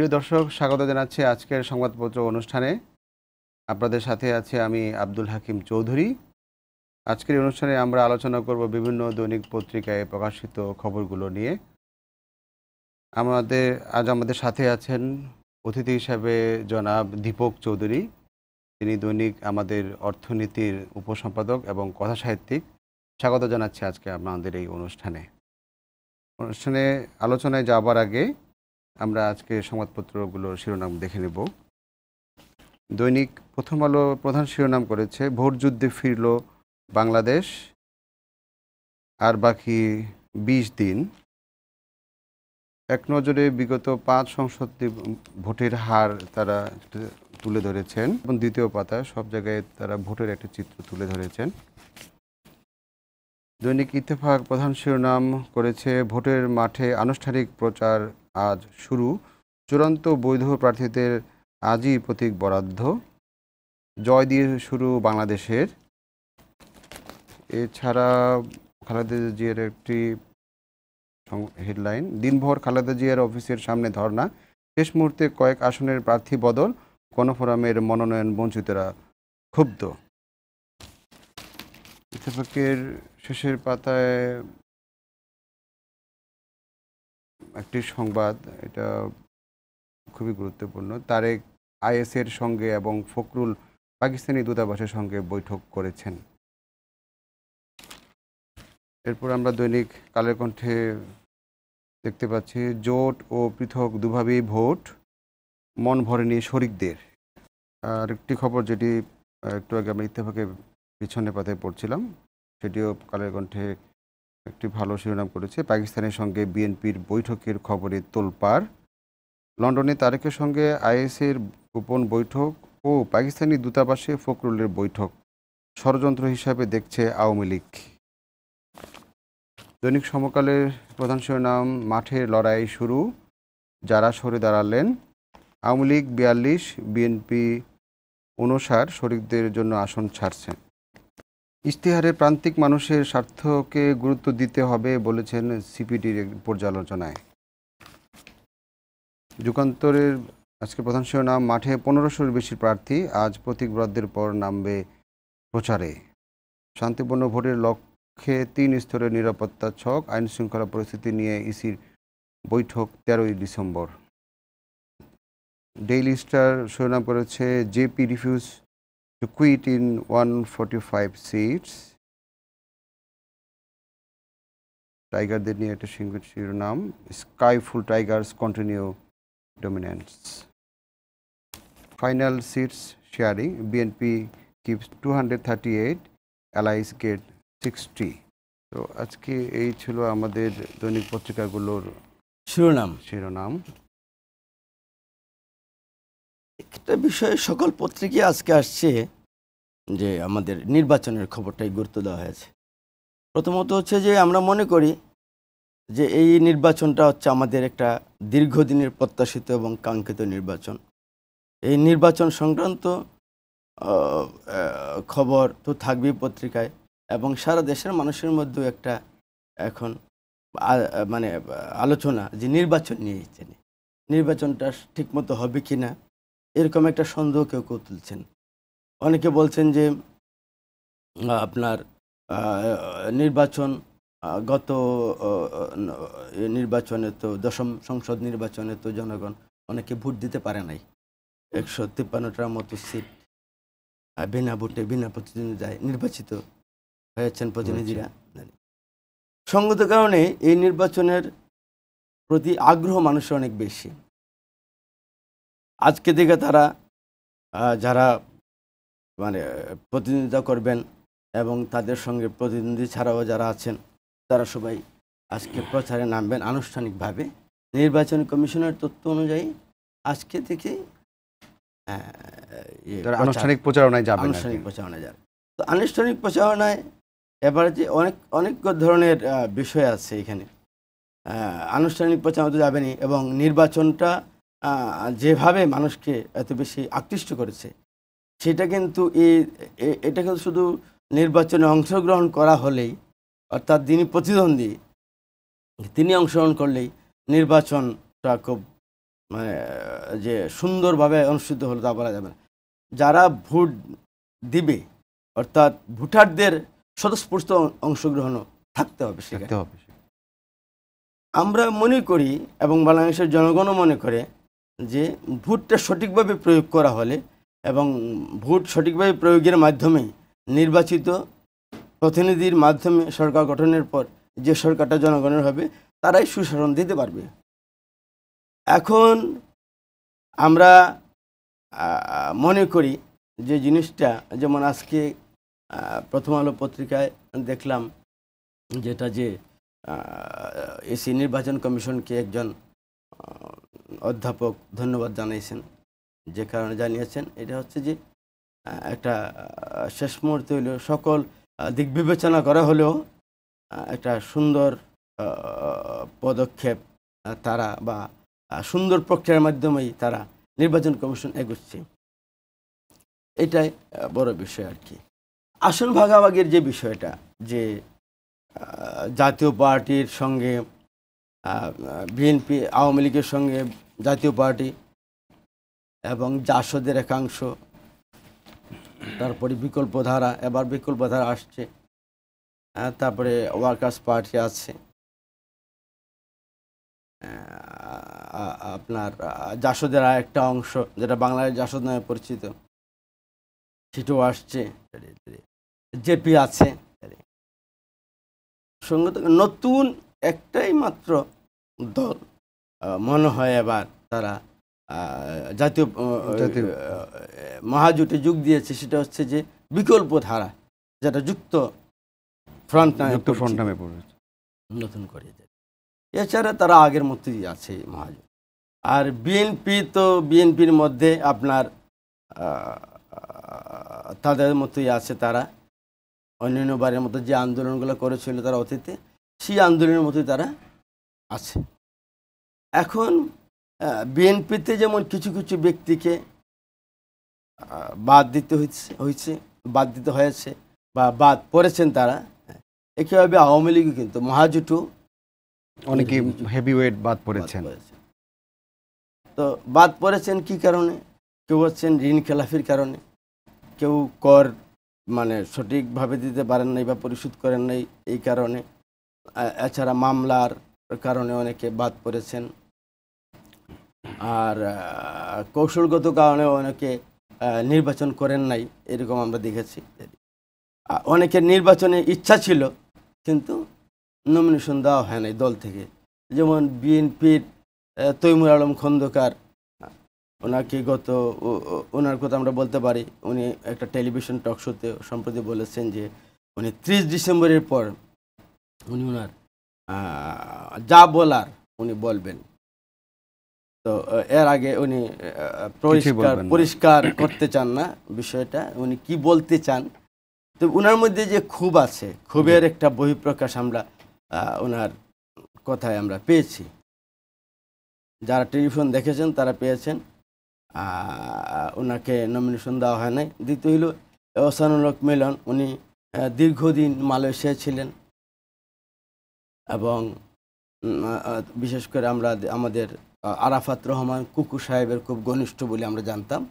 প্রিয় দর্শক স্বাগত জানাচ্ছি আজকের সংবাদপত্র অনুষ্ঠানে আপনাদের সাথে আছে আমি আব্দুল হাকিম চৌধুরী আজকের অনুষ্ঠানে আমরা আলোচনা করব বিভিন্ন দৈনিক পত্রিকায় প্রকাশিত খবরগুলো নিয়ে আমাদের আজ আমাদের সাথে আছেন অতিথি হিসাবে জনাব দীপক চৌধুরী তিনি দৈনিক আমাদের অর্থনীতির উপসম্পাদক এবং কথা সাহিত্যিক স্বাগত জানাচ্ছি আজকে আপনাদের এই অনুষ্ঠানে অনুষ্ঠানে আলোচনায় যাবার আগে আমরা আজকে সংবাদপত্রগুলোর শিরোনাম দেখে নেব দৈনিক প্রথম আলো প্রধান শিরোনাম করেছে ভোট যুদ্ধে ফিরল বাংলাদেশ আর বাকি ২০ দিন এক নজরে বিগত পাঁচ সংসদ ভোটের হার তারা তুলে ধরেছেন এবং দ্বিতীয় পাতা সব জায়গায় তারা ভোটের একটা চিত্র তুলে ধরেছেন দৈনিক ইত্তেফাক প্রধান শিরোনাম করেছে ভোটের মাঠে আনুষ্ঠানিক প্রচার আজ শুরু চূড়ান্ত বৈধ প্রার্থীদের আজই প্রতীক বরাদ্দ জয় দিয়ে শুরু বাংলাদেশের এছাড়া খালেদা জিয়ার একটি হেডলাইন দিনভর খালেদা জিয়ার অফিসের সামনে ধর্না শেষ মুহূর্তে কয়েক আসনের প্রার্থী বদল গণফোরামের মনোনয়ন বঞ্চিতরা ক্ষুব্ধ ইত্তেফাকের শেষের পাতায় একটি সংবাদ এটা খুবই গুরুত্বপূর্ণ তারেক আইএসের সঙ্গে এবং ফখরুল পাকিস্তানি দূতাবাসের সঙ্গে বৈঠক করেছেন এরপর আমরা দৈনিক কালের কণ্ঠে দেখতে পাচ্ছি জোট ও পৃথক দুভাবেই ভোট মন ভরেনি শরিকদের আর একটি খবর যেটি একটু আগে আমরা ইত্তেফাকে পিছনে পাতে পড়ছিলাম সেটিও কালের কণ্ঠে একটি ভালো শিরোনাম করেছে পাকিস্তানের সঙ্গে বিএনপির বৈঠকের খবরে তোলপাড় লন্ডনে তারেকের সঙ্গে আইএসের গোপন বৈঠক ও পাকিস্তানি দূতাবাসে ফখরুলের বৈঠক ষড়যন্ত্র হিসাবে দেখছে আওয়ামী লীগ দৈনিক সমকালের প্রধান শিরোনাম মাঠে লড়াই শুরু যারা সরে দাঁড়ালেন আওয়ামী লীগ বিয়াল্লিশ বিএনপি অনুসার শরিকদের জন্য আসন ছাড়ছেন ইশতেহারে প্রান্তিক মানুষের স্বার্থকে গুরুত্ব দিতে হবে বলেছেন সিপিডির পর্যালোচনায় যুগান্তরের আজকে প্রধান নাম মাঠে পনেরোশোর বেশি প্রার্থী আজ প্রতীকব্রতের পর নামবে প্রচারে শান্তিপূর্ণ ভোটের লক্ষ্যে তিন স্তরের নিরাপত্তা ছক আইন শৃঙ্খলা পরিস্থিতি নিয়ে ইসির বৈঠক তেরোই ডিসেম্বর ডেইলি স্টার শিরোনাম করেছে JP refuse to quit in 145 seats টাইগারদের নিয়ে একটা শিরোনাম skilful tigers continue dominance final seats sharing BNP keeps two hundred thirty eight allies get sixty তো আজকে এই ছিল আমাদের দৈনিক পত্রিকাগুলোর শিরোনাম শিরোনাম একটা বিষয়ে সকল পত্রিকা আজকে আসছে যে আমাদের নির্বাচনের খবরটাই গুরুত্ব দেওয়া হয়েছে প্রথমত হচ্ছে যে আমরা মনে করি যে এই নির্বাচনটা হচ্ছে আমাদের একটা দীর্ঘদিনের প্রত্যাশিত এবং কাঙ্ক্ষিত নির্বাচন এই নির্বাচন সংক্রান্ত খবর তো থাকবেই পত্রিকায় এবং সারা দেশের মানুষের মধ্যেও একটা এখন মানে আলোচনা যে নির্বাচন নিয়ে নির্বাচনটা ঠিকমতো হবে কি না এরকম একটা সন্দেহ কেউ কেউ তুলছেন অনেকে বলছেন যে আপনার নির্বাচন গত নির্বাচনে তো দশম সংসদ নির্বাচনে তো জনগণ অনেকে ভোট দিতে পারে নাই একশো তিপ্পান্নটার মতো সিট বিনা ভোটে বিনা প্রতিদ্বন্দ্বিতায় নির্বাচিত হয়েছেন প্রতিনিধিরা সঙ্গত কারণে এই নির্বাচনের প্রতি আগ্রহ মানুষের অনেক বেশি আজকে থেকে তারা যারা মানে প্রতিনিধিতা করবেন এবং তাদের সঙ্গে প্রতিনিধি ছাড়াও যারা আছেন তারা সবাই আজকে প্রচারে নামবেন আনুষ্ঠানিকভাবে নির্বাচন কমিশনের তথ্য অনুযায়ী আজকে থেকে আনুষ্ঠানিক প্রচারণায় যাবে আনুষ্ঠানিক প্রচারণায় যাবে তো আনুষ্ঠানিক প্রচারণায় এবারে যে অনেক অনেক ধরনের বিষয় আছে এখানে আনুষ্ঠানিক প্রচারণা তো যাবেনি এবং নির্বাচনটা যেভাবে মানুষকে এত বেশি আকৃষ্ট করেছে সেটা কিন্তু এই এটা কিন্তু শুধু নির্বাচনে অংশগ্রহণ করা হলেই অর্থাৎ তিনি প্রতিদ্বন্দ্বী তিনি অংশগ্রহণ করলেই নির্বাচনটা খুব মানে যে সুন্দরভাবে অনুষ্ঠিত হলো তা বলা যাবে না যারা ভোট দিবে অর্থাৎ ভোটারদের স্বতঃস্ফূর্ত অংশগ্রহণ থাকতে হবে সেখানে আমরা মনে করি এবং বাংলাদেশের জনগণও মনে করে যে ভোটটা সঠিকভাবে প্রয়োগ করা হলে এবং ভোট সঠিকভাবে প্রয়োগের মাধ্যমে নির্বাচিত প্রতিনিধির মাধ্যমে সরকার গঠনের পর যে সরকারটা জনগণের হবে তারাই সুশাসন দিতে পারবে এখন আমরা মনে করি যে জিনিসটা যেমন আজকে প্রথম আলো পত্রিকায় দেখলাম যেটা যে এসি নির্বাচন কমিশনকে একজন অধ্যাপক ধন্যবাদ জানিয়েছেন যে কারণে জানিয়েছেন এটা হচ্ছে যে একটা শেষ মুহূর্তে হলেও সকল দিক বিবেচনা করা হলেও একটা সুন্দর পদক্ষেপ তারা বা সুন্দর প্রক্রিয়ার মাধ্যমেই তারা নির্বাচন কমিশন এগোচ্ছে এটাই বড় বিষয় আর কি আসন ভাগাভাগির যে বিষয়টা যে জাতীয় পার্টির সঙ্গে বিএনপি আওয়ামী লীগের সঙ্গে জাতীয় পার্টি এবং জাসদের একাংশ তারপরে বিকল্প ধারা এবার বিকল্প ধারা আসছে তারপরে ওয়ার্কার্স পার্টি আছে আপনার জাসদের আর একটা অংশ যেটা বাংলায় জাসদ নামে পরিচিত সেটাও আসছে জেপি আছে সঙ্গে নতুন একটাই মাত্র দল মনে হয় এবার তারা জাতীয় মহাজোটে যোগ দিয়েছে সেটা হচ্ছে যে বিকল্প ধারা যেটা যুক্ত ফ্রন্ট যুক্ত ফ্রন্ট নামে পড়েছে নতুন করে এছাড়া তারা আগের মতোই আছে মহাজোট আর বিএনপি তো বিএনপির মধ্যে আপনার তাদের মতোই আছে তারা অন্যান্য বারের মতো যে আন্দোলনগুলো করেছিল তারা অতীতে সেই আন্দোলনের মধ্যে তারা আছে এখন বিএনপিতে যেমন কিছু কিছু ব্যক্তিকে বাদ দিতে হয়েছে হয়েছে বাদ দিতে হয়েছে বা বাদ পড়েছেন তারা একইভাবে আওয়ামী লীগও কিন্তু মহাজুটু অনেকে হেভিওয়েট বাদ পড়েছেন তো বাদ পড়েছেন কি কারণে কেউ হচ্ছেন ঋণ খেলাফির কারণে কেউ কর মানে সঠিকভাবে দিতে পারেন নাই বা পরিশোধ করেন নাই এই কারণে এছাড়া মামলার কারণে অনেকে বাদ পড়েছেন আর কৌশলগত কারণে অনেকে নির্বাচন করেন নাই এরকম আমরা দেখেছি অনেকের নির্বাচনে ইচ্ছা ছিল কিন্তু নমিনেশন দেওয়া হয় নাই দল থেকে যেমন বিএনপির তৈমুর আলম খন্দকার ওনাকে গত ওনার কথা আমরা বলতে পারি উনি একটা টেলিভিশন টক শোতে সম্প্রতি বলেছেন যে উনি ত্রিশ ডিসেম্বরের পর উনি ওনার যা বলার উনি বলবেন তো এর আগে উনি পরিষ্কার পরিষ্কার করতে চান না বিষয়টা উনি কি বলতে চান তো ওনার মধ্যে যে খুব আছে খুবের একটা বহিঃপ্রকাশ আমরা ওনার কথায় আমরা পেয়েছি যারা টেলিফোন দেখেছেন তারা পেয়েছেন ওনাকে নমিনেশন দেওয়া হয় নাই দ্বিতীয় হইল অসানুলক মিলন উনি দীর্ঘদিন মালয়েশিয়া ছিলেন এবং বিশেষ করে আমরা আমাদের আরাফাত রহমান কুকু সাহেবের খুব ঘনিষ্ঠ বলে আমরা জানতাম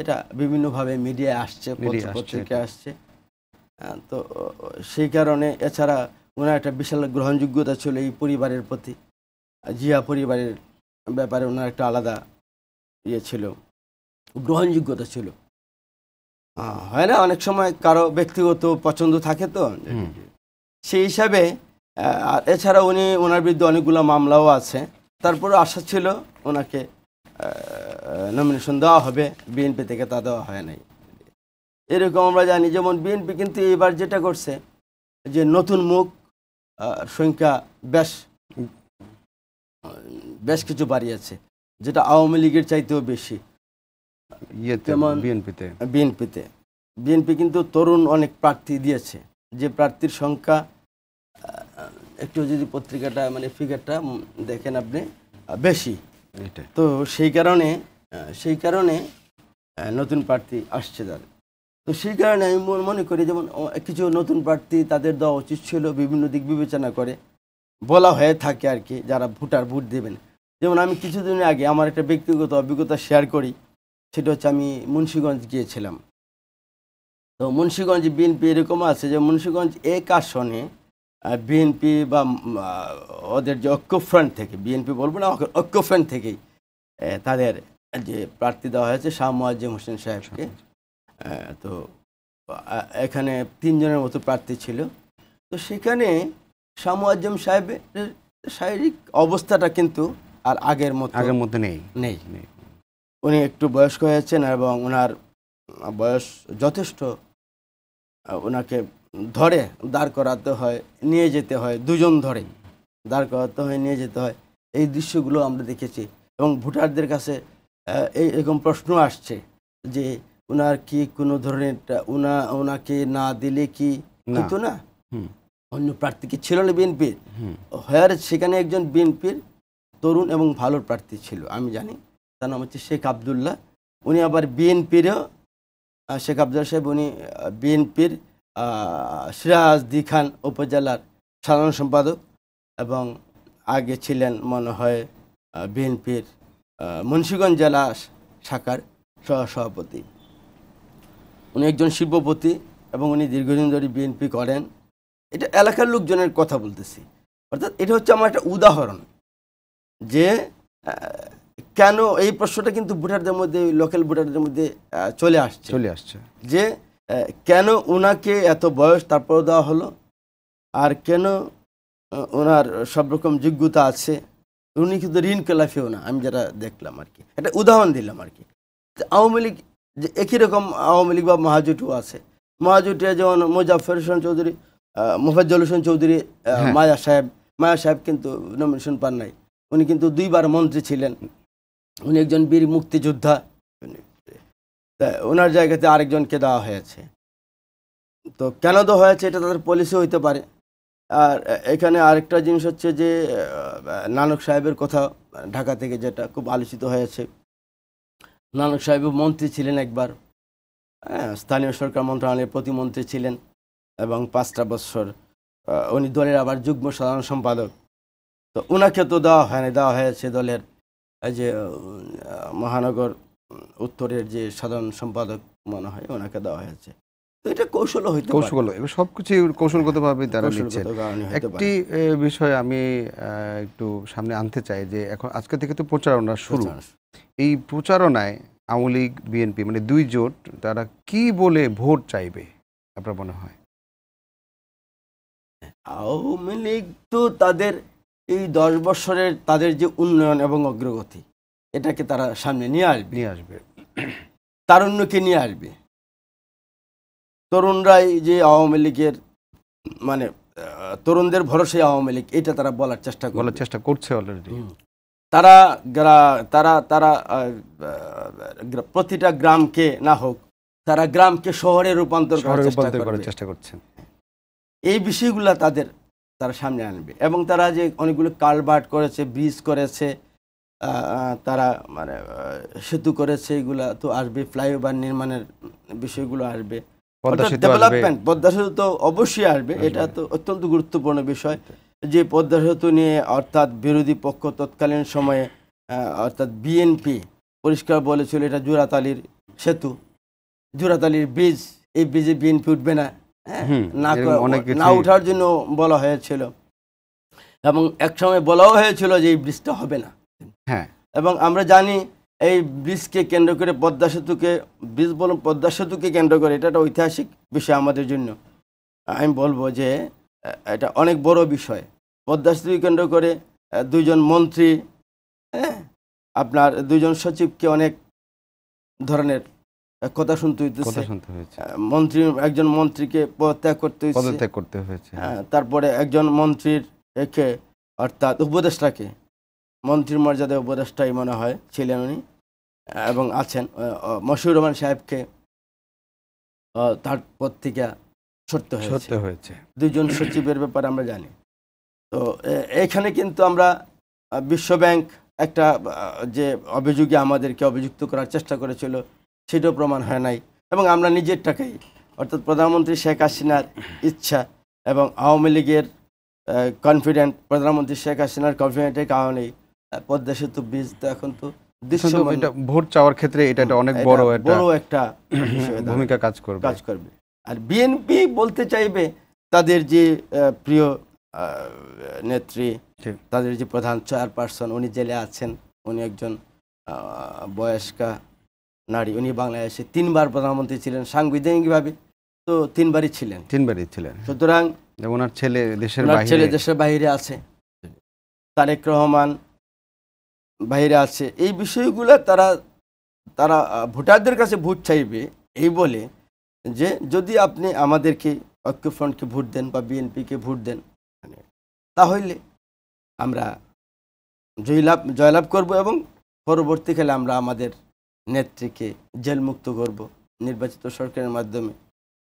এটা বিভিন্নভাবে মিডিয়ায় আসছে পত্রিকা আসছে তো সেই কারণে এছাড়া ওনার একটা বিশাল গ্রহণযোগ্যতা ছিল এই পরিবারের প্রতি জিয়া পরিবারের ব্যাপারে ওনার একটা আলাদা ইয়ে ছিল গ্রহণযোগ্যতা ছিল হয় না অনেক সময় কারো ব্যক্তিগত পছন্দ থাকে তো সেই হিসাবে আর এছাড়া উনি ওনার বিরুদ্ধে অনেকগুলো মামলাও আছে তারপরে আশা ছিল ওনাকে নমিনেশন দেওয়া হবে বিএনপি থেকে তা দেওয়া হয় নাই এরকম আমরা জানি যেমন বিএনপি কিন্তু এবার যেটা করছে যে নতুন মুখ সংখ্যা বেশ বেশ কিছু বাড়িয়েছে যেটা আওয়ামী লীগের চাইতেও বেশি যেমন বিএনপিতে বিএনপিতে বিএনপি কিন্তু তরুণ অনেক প্রার্থী দিয়েছে যে প্রার্থীর সংখ্যা একটু যদি পত্রিকাটা মানে ফিগারটা দেখেন আপনি বেশি তো সেই কারণে সেই কারণে নতুন প্রার্থী আসছে তার তো সেই কারণে আমি মনে করি যেমন কিছু নতুন প্রার্থী তাদের দেওয়া উচিত ছিল বিভিন্ন দিক বিবেচনা করে বলা হয়ে থাকে আর কি যারা ভোটার ভোট দেবেন যেমন আমি কিছুদিন আগে আমার একটা ব্যক্তিগত অভিজ্ঞতা শেয়ার করি সেটা হচ্ছে আমি মুন্সীগঞ্জ গিয়েছিলাম তো মুন্সীগঞ্জ বিএনপি এরকম আছে যে মুন্সীগঞ্জ এক আসনে বিএনপি বা ওদের যে ঐক্য ফ্রন্ট থেকে বিএনপি বলবো না ঐক্য ফ্রন্ট থেকেই তাদের যে প্রার্থী দেওয়া হয়েছে শাহ মুয়াজিম হোসেন সাহেবকে তো এখানে তিনজনের মতো প্রার্থী ছিল তো সেখানে শাহ মোয়াজ্জেম সাহেবের শারীরিক অবস্থাটা কিন্তু আর আগের মতো আগের মতো নেই নেই উনি একটু বয়স্ক হয়েছেন এবং ওনার বয়স যথেষ্ট ওনাকে ধরে দাঁড় করাতে হয় নিয়ে যেতে হয় দুজন ধরে দাঁড় করাতে হয় নিয়ে যেতে হয় এই দৃশ্যগুলো আমরা দেখেছি এবং ভোটারদের কাছে এই এরকম প্রশ্ন আসছে যে ওনার কি কোনো ধরনের ওনা ওনাকে না দিলে কি হতো না অন্য প্রার্থী কি ছিল না বিএনপির হয়ার হ্যাঁ, সেখানে একজন বিএনপির তরুণ এবং ভালো প্রার্থী ছিল আমি জানি তার নাম হচ্ছে শেখ আবদুল্লাহ উনি আবার বিএনপিরও শেখ আবদুল্লাহ সাহেব উনি বিএনপির সিরাজ খান উপজেলার সাধারণ সম্পাদক এবং আগে ছিলেন মনে হয় বিএনপির মুন্সীগঞ্জ জেলা শাখার সহসভাপতি উনি একজন শিল্পপতি এবং উনি দীর্ঘদিন ধরে বিএনপি করেন এটা এলাকার লোকজনের কথা বলতেছি অর্থাৎ এটা হচ্ছে আমার একটা উদাহরণ যে কেন এই প্রশ্নটা কিন্তু ভোটারদের মধ্যে লোকাল ভোটারদের মধ্যে চলে আসছে চলে আসছে যে কেন ওনাকে এত বয়স তারপর দেওয়া হলো আর কেন ওনার সব রকম যোগ্যতা আছে উনি কিন্তু ঋণ কেলাফিও না আমি যেটা দেখলাম আর কি একটা উদাহরণ দিলাম আর কি আওয়ামী লীগ যে একই রকম আওয়ামী লীগ বা মহাজোটও আছে মহাজোটে যেমন মুজাফর হোসেন চৌধুরী মুফাজ্জল হোসেন চৌধুরী হ্যাঁ। মায়া সাহেব মায়া সাহেব কিন্তু নমিনেশন পান নাই উনি কিন্তু দুইবার মন্ত্রী ছিলেন উনি একজন বীর মুক্তিযোদ্ধা তা ওনার জায়গাতে আরেকজনকে দেওয়া হয়েছে তো কেন দেওয়া হয়েছে এটা তাদের পলিসি হইতে পারে আর এখানে আরেকটা জিনিস হচ্ছে যে নানক সাহেবের কথা ঢাকা থেকে যেটা খুব আলোচিত হয়েছে নানক সাহেব মন্ত্রী ছিলেন একবার হ্যাঁ স্থানীয় সরকার মন্ত্রণালয়ের প্রতিমন্ত্রী ছিলেন এবং পাঁচটা বছর উনি দলের আবার যুগ্ম সাধারণ সম্পাদক তো ওনাকে তো দেওয়া হয়নি দেওয়া হয়েছে দলের এই যে মহানগর উত্তরের যে সাধারণ সম্পাদক মনে হয় ওনাকে দেওয়া হয়েছে এটা কৌশল হইতে সবকিছু একটি আমি একটু সামনে আনতে চাই যে এখন থেকে তো প্রচারণা শুরু এই প্রচারণায় বিএনপি মানে দুই জোট তারা কি বলে ভোট চাইবে আপনার মনে হয় আওয়ামী লীগ তো তাদের এই দশ বছরের তাদের যে উন্নয়ন এবং অগ্রগতি এটাকে তারা সামনে নিয়ে আসবে নিয়ে আসবে তারুণ্যকে নিয়ে আসবে তরুণরাই যে আওয়ামী লীগের মানে তরুণদের ভরসে আওয়ামী লীগ এটা তারা বলার চেষ্টা বলার চেষ্টা করছে অলরেডি তারা তারা তারা প্রতিটা গ্রামকে না হোক তারা গ্রামকে শহরে রূপান্তর করার চেষ্টা করছেন এই বিষয়গুলো তাদের তারা সামনে আনবে এবং তারা যে অনেকগুলো কালভার্ট করেছে ব্রিজ করেছে তারা মানে সেতু করেছে এগুলা তো আসবে ফ্লাইওভার নির্মাণের বিষয়গুলো আসবে ডেভেলপমেন্ট পদ্মা সেতু তো অবশ্যই আসবে এটা তো অত্যন্ত গুরুত্বপূর্ণ বিষয় যে পদ্মা সেতু নিয়ে অর্থাৎ বিরোধী পক্ষ তৎকালীন সময়ে অর্থাৎ বিএনপি পরিষ্কার বলেছিল এটা জুরাতালির সেতু জুরাতালির ব্রিজ এই ব্রিজে বিএনপি উঠবে না হ্যাঁ? না না উঠার জন্য বলা হয়েছিল এবং একসময় বলাও হয়েছিল যে এই ব্রিজটা হবে না হ্যাঁ এবং আমরা জানি এই ব্রিজকে কেন্দ্র করে পদ্মা সেতুকে ব্রিজ বলুন পদ্মা সেতুকে কেন্দ্র করে এটা একটা ঐতিহাসিক বিষয় আমাদের জন্য আমি বলবো যে এটা অনেক বড় বিষয় পদ্মা সেতুকে কেন্দ্র করে দুজন মন্ত্রী হ্যাঁ আপনার দুজন সচিবকে অনেক ধরনের কথা শুনতে হইতেছে মন্ত্রী একজন মন্ত্রীকে পদত্যাগ করতে পদত্যাগ করতে হয়েছে হ্যাঁ, তারপরে একজন মন্ত্রীর একে অর্থাৎ উপদেষ্টাকে মন্ত্রীর মর্যাদায় উপদেষ্টাই মনে হয় ছিলেন উনি এবং আছেন মশিউর রহমান সাহেবকে তার পত্রিকা সত্য সত্য হয়েছে দুজন সচিবের ব্যাপারে আমরা জানি তো এখানে কিন্তু আমরা বিশ্বব্যাংক একটা যে অভিযোগে আমাদেরকে অভিযুক্ত করার চেষ্টা করেছিল সেটাও প্রমাণ হয় নাই এবং আমরা নিজের টাকাই অর্থাৎ প্রধানমন্ত্রী শেখ হাসিনার ইচ্ছা এবং আওয়ামী লীগের কনফিডেন্ট প্রধানমন্ত্রী শেখ হাসিনার কনফিডেন্টের কারণেই পদ্মা সেতু ব্রিজ তো এখন তো ভোট চাওয়ার ক্ষেত্রে এটা হ্যাঁ, অনেক বড় বড় একটা ভূমিকা কাজ করবে কাজ করবে আর বিএনপি বলতে চাইবে তাদের যে প্রিয় নেত্রী তাদের যে প্রধান চেয়ারপারসন উনি জেলে আছেন উনি একজন বয়স্কা নারী উনি বাংলাদেশে তিনবার প্রধানমন্ত্রী ছিলেন সাংবিধানিকভাবে তো তিনবারই ছিলেন তিনবারই ছিলেন সুতরাং ওনার ছেলে দেশের ছেলে দেশের বাইরে আছে তারেক রহমান বাইরে আছে এই বিষয়গুলো তারা তারা ভোটারদের কাছে ভোট চাইবে এই বলে যে যদি আপনি আমাদেরকে ঐক্যফ্রন্টকে ভোট দেন বা বিএনপিকে ভোট দেন মানে তাহলে আমরা জয়লাভ জয়লাভ করব এবং পরবর্তীকালে আমরা আমাদের নেত্রীকে জেলমুক্ত করব নির্বাচিত সরকারের মাধ্যমে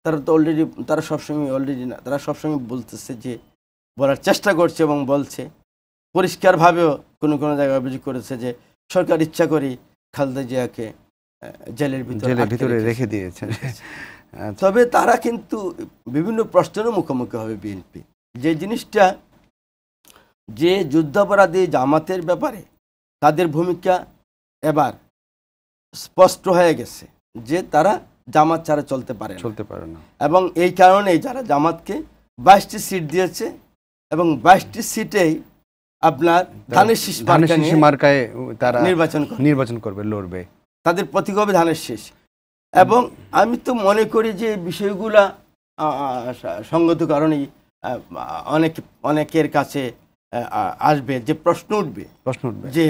তারা তো অলরেডি তারা সবসময় অলরেডি না তারা সবসময় বলতেছে যে বলার চেষ্টা করছে এবং বলছে পরিষ্কারভাবেও কোনো কোনো জায়গায় অভিযোগ করেছে যে সরকার ইচ্ছা করি খালেদা জিয়াকে জেলের ভিতরে ভিতরে রেখে দিয়েছে আচ্ছা। তবে তারা কিন্তু বিভিন্ন প্রশ্নেরও মুখোমুখি হবে বিএনপি যে জিনিসটা যে যুদ্ধাপরাধী জামাতের ব্যাপারে তাদের ভূমিকা এবার স্পষ্ট হয়ে গেছে যে তারা জামাত ছাড়া চলতে পারে চলতে পারে না এবং এই কারণেই যারা জামাতকে বাইশটি সিট দিয়েছে এবং বাইশটি সিটেই আপনার ধানের শীষ ধানের শীষ মার্কায় তারা নির্বাচন নির্বাচন করবে লড়বে তাদের প্রতীক হবে ধানের শীষ এবং আমি তো মনে করি যে বিষয়গুলা সঙ্গত কারণেই অনেক অনেকের কাছে আসবে যে প্রশ্ন উঠবে প্রশ্ন উঠবে যে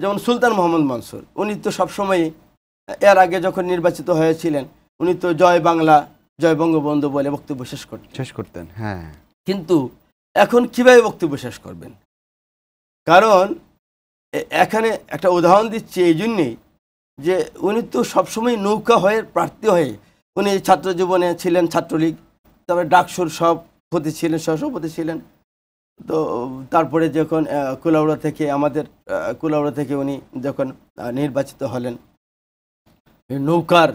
যেমন সুলতান মোহাম্মদ মনসুর উনি তো সবসময় এর আগে যখন নির্বাচিত হয়েছিলেন উনি তো জয় বাংলা জয় বঙ্গবন্ধু বলে বক্তব্য শেষ করতেন শেষ করতেন হ্যাঁ কিন্তু এখন কিভাবে বক্তব্য শেষ করবেন কারণ এখানে একটা উদাহরণ দিচ্ছি এই জন্যেই যে উনি তো সবসময় নৌকা হয়ে প্রার্থী হয়ে উনি ছাত্র জীবনে ছিলেন ছাত্রলীগ তারপরে ডাকসুর সব সভাপতি ছিলেন সহসভাপতি ছিলেন তো তারপরে যখন কুলাউড়া থেকে আমাদের কুলাউড়া থেকে উনি যখন নির্বাচিত হলেন নৌকার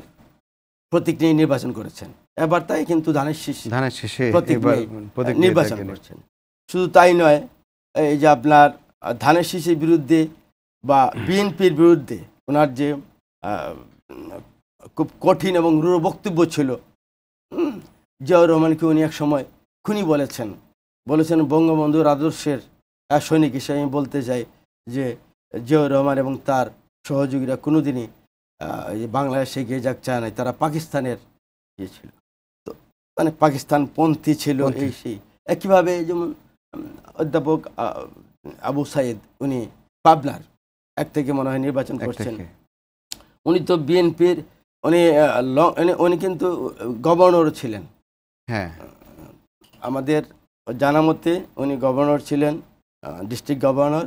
প্রতীক নিয়ে নির্বাচন করেছেন এবার তাই কিন্তু ধানের শীষ ধানের শীষে নির্বাচন করছেন শুধু তাই নয় এই যে আপনার ধানের শীষের বিরুদ্ধে বা বিএনপির বিরুদ্ধে ওনার যে খুব কঠিন এবং রূঢ় বক্তব্য ছিল জিয়াউর রহমানকে উনি এক সময় খুনি বলেছেন বলেছেন বঙ্গবন্ধুর আদর্শের সৈনিক হিসেবে আমি বলতে চাই যে জিয়াউর রহমান এবং তার সহযোগীরা কোনোদিনই বাংলাদেশে গিয়ে যাক চায় নাই তারা পাকিস্তানের ইয়ে ছিল তো মানে পাকিস্তান পন্থী ছিল এই সেই একইভাবে যেমন অধ্যাপক আবু সাইদ উনি পাবনার এক থেকে মনে হয় নির্বাচন করছেন উনি তো বিএনপির উনি উনি কিন্তু গভর্নর ছিলেন হ্যাঁ আমাদের জানা মতে উনি গভর্নর ছিলেন ডিস্ট্রিক্ট গভর্নর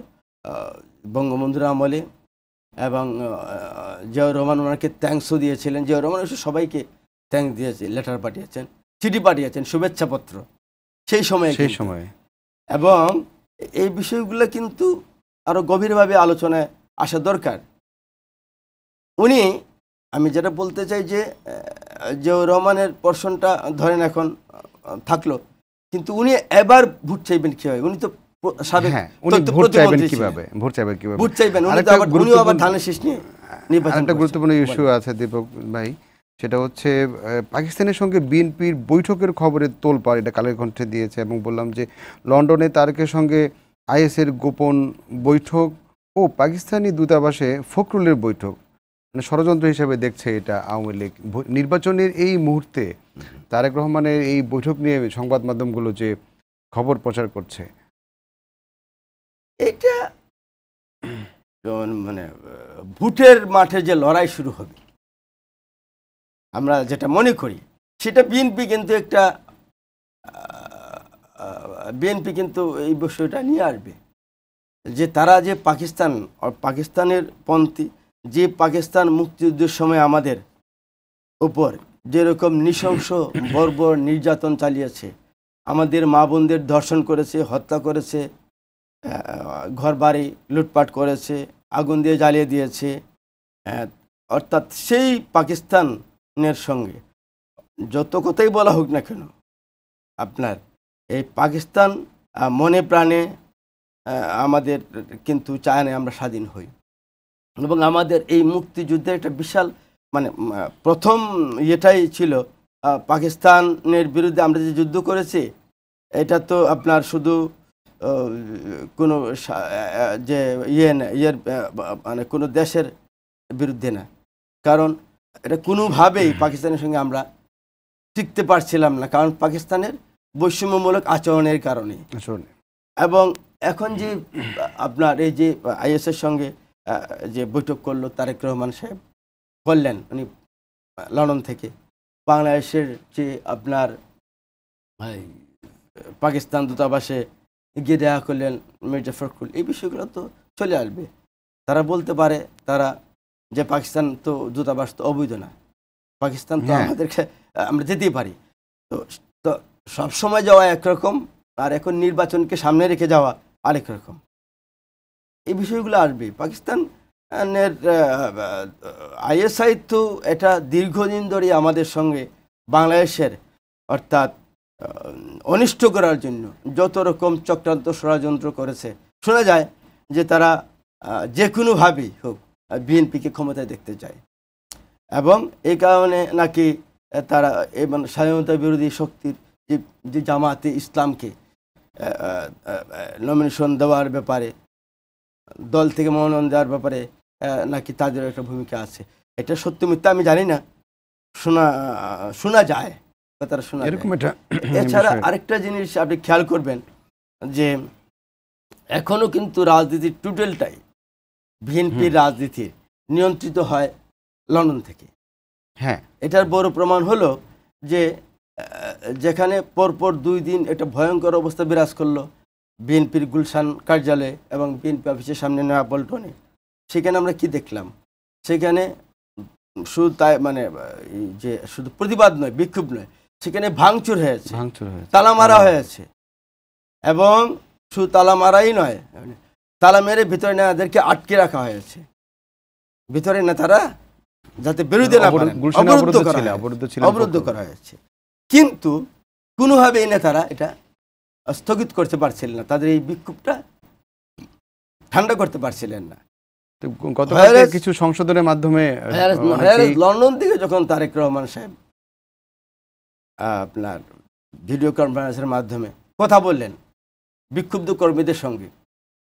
বঙ্গবন্ধুর আমলে এবং জিয়াউর রহমান ওনাকে থ্যাংকসও দিয়েছিলেন জিয়াউর রহমান সবাইকে থ্যাংক দিয়েছে লেটার পাঠিয়েছেন চিঠি পাঠিয়েছেন শুভেচ্ছাপত্র সেই সময়ে সেই সময়ে এবং এই বিষয়গুলো কিন্তু আরও গভীরভাবে আলোচনায় আসা দরকার উনি আমি যেটা বলতে চাই যে যে রহমানের পর্ষণটা ধরেন এখন থাকলো কিন্তু উনি এবার ভোট চাইবেন কীভাবে উনি তো সাবেক হ্যাঁ, ভোট চাইবেন কিভাবে ভোট চাইবেন কিভাবে ভোট চাইবেন আবার ধানের শীষ নিয়ে একটা গুরুত্বপূর্ণ ইস্যু আছে দীপক ভাই সেটা হচ্ছে পাকিস্তানের সঙ্গে বিএনপির বৈঠকের খবরের তোলপাড় এটা কালের কণ্ঠে দিয়েছে এবং বললাম যে লন্ডনে তারকের সঙ্গে আইএসের গোপন বৈঠক ও পাকিস্তানি দূতাবাসে ফখরুলের বৈঠক মানে ষড়যন্ত্র হিসেবে দেখছে এটা আওয়ামী লীগ নির্বাচনের এই মুহূর্তে তারেক রহমানের এই বৈঠক নিয়ে সংবাদ মাধ্যমগুলো যে খবর প্রচার করছে এটা মানে ভোটের মাঠে যে লড়াই শুরু হবে আমরা যেটা মনে করি সেটা বিএনপি কিন্তু একটা বিএনপি কিন্তু এই বিষয়টা নিয়ে আসবে যে তারা যে পাকিস্তান পাকিস্তানের পন্থী যে পাকিস্তান মুক্তিযুদ্ধের সময় আমাদের উপর যেরকম নৃশংস বর্বর নির্যাতন চালিয়েছে আমাদের মা বোনদের ধর্ষণ করেছে হত্যা করেছে ঘর বাড়ি লুটপাট করেছে আগুন দিয়ে জ্বালিয়ে দিয়েছে অর্থাৎ সেই পাকিস্তান নের সঙ্গে যত কথাই বলা হোক না কেন আপনার এই পাকিস্তান মনে প্রাণে আমাদের কিন্তু চায় না আমরা স্বাধীন হই এবং আমাদের এই মুক্তিযুদ্ধের একটা বিশাল মানে প্রথম ইয়েটাই ছিল পাকিস্তানের বিরুদ্ধে আমরা যে যুদ্ধ করেছি এটা তো আপনার শুধু কোনো যে ইয়ে না ইয়ের মানে কোনো দেশের বিরুদ্ধে না কারণ এটা কোনোভাবেই পাকিস্তানের সঙ্গে আমরা টিকতে পারছিলাম না কারণ পাকিস্তানের বৈষম্যমূলক আচরণের কারণে এবং এখন যে আপনার এই যে আইএসের সঙ্গে যে বৈঠক করলো তারেক রহমান সাহেব বললেন উনি লন্ডন থেকে বাংলাদেশের যে আপনার পাকিস্তান দূতাবাসে গিয়ে দেখা করলেন মির্জা ফরকুল এই বিষয়গুলো তো চলে আসবে তারা বলতে পারে তারা যে পাকিস্তান তো দূতাবাস তো অবৈধ না পাকিস্তান তো হ্যাঁ। আমাদেরকে আমরা যেতেই পারি তো তো সবসময় যাওয়া একরকম আর এখন নির্বাচনকে সামনে রেখে যাওয়া আরেক রকম এই বিষয়গুলো আসবে পাকিস্তানের আইএসআই তো এটা দীর্ঘদিন ধরে আমাদের সঙ্গে বাংলাদেশের অর্থাৎ অনিষ্ট করার জন্য যত রকম চক্রান্ত ষড়যন্ত্র করেছে শোনা যায় যে তারা যে কোনোভাবেই হোক বিএনপিকে ক্ষমতায় দেখতে চায় এবং এই কারণে নাকি তারা এবং মানে স্বাধীনতা বিরোধী শক্তির যে যে জামাতে ইসলামকে নমিনেশন দেওয়ার ব্যাপারে দল থেকে মনোনয়ন দেওয়ার ব্যাপারে নাকি তাদের একটা ভূমিকা আছে এটা সত্য মিথ্যা আমি জানি না শোনা শোনা যায় কথাটা শোনা এরকম এটা এছাড়া আরেকটা জিনিস আপনি খেয়াল করবেন যে এখনও কিন্তু রাজনীতির টোটালটাই বিএনপির রাজনীতির নিয়ন্ত্রিত হয় লন্ডন থেকে হ্যাঁ এটার বড় প্রমাণ হলো যে যেখানে পরপর দুই দিন এটা ভয়ঙ্কর অবস্থা বিরাজ করলো বিএনপির গুলশান কার্যালয়ে এবং বিএনপি অফিসের সামনে নয়াপল্টনে সেখানে আমরা কি দেখলাম সেখানে শুধু তাই মানে যে শুধু প্রতিবাদ নয় বিক্ষোভ নয় সেখানে ভাঙচুর হয়েছে ভাঙচুর হয়েছে তালা মারা হ্যাঁ। হয়েছে এবং শুধু তালা মারাই নয় মানে তালা মেরে ভিতরে নেতাদেরকে আটকে রাখা হয়েছে ভিতরে নেতারা যাতে বিরোধী না অবরুদ্ধ করা হয়েছে কিন্তু কোনোভাবে এই নেতারা এটা স্থগিত করতে পারছিলেন না তাদের এই বিক্ষোভটা ঠান্ডা করতে পারছিলেন না কিছু সংশোধনের মাধ্যমে মানে লন্ডন থেকে যখন তারেক রহমান সাহেব আপনার ভিডিও কনফারেন্সের মাধ্যমে কথা বললেন বিক্ষুব্ধ কর্মীদের সঙ্গে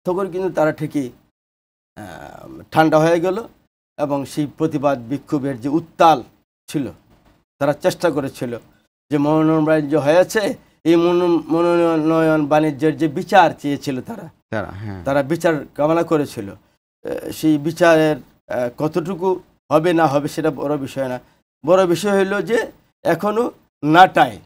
তখন কিন্তু তারা ঠিকই ঠান্ডা হয়ে গেল এবং সেই প্রতিবাদ বিক্ষোভের যে উত্তাল ছিল তারা চেষ্টা করেছিল যে মনোনয়ন বাণিজ্য হয়েছে এই মনোনয়ন বাণিজ্যের যে বিচার চেয়েছিল তারা তারা হ্যাঁ। বিচার কামনা করেছিল সেই বিচারের কতটুকু হবে না হবে সেটা বড় বিষয় না বড় বিষয় হলো যে এখনও নাটায়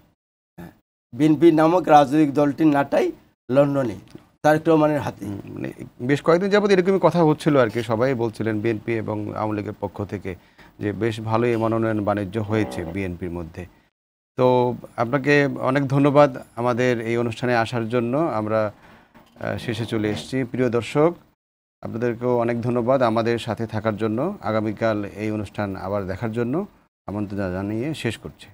বিএনপি নামক রাজনৈতিক দলটি নাটাই লন্ডনে তারেক রহমানের হাতে মানে বেশ কয়েকদিন যাবত এরকমই কথা হচ্ছিল আর কি সবাই বলছিলেন বিএনপি এবং আওয়ামী লীগের পক্ষ থেকে যে বেশ ভালোই মনোনয়ন বাণিজ্য হয়েছে বিএনপির মধ্যে তো আপনাকে অনেক ধন্যবাদ আমাদের এই অনুষ্ঠানে আসার জন্য আমরা শেষে চলে এসেছি প্রিয় দর্শক আপনাদেরকেও অনেক ধন্যবাদ আমাদের সাথে থাকার জন্য আগামীকাল এই অনুষ্ঠান আবার দেখার জন্য আমন্ত্রণ জানিয়ে শেষ করছি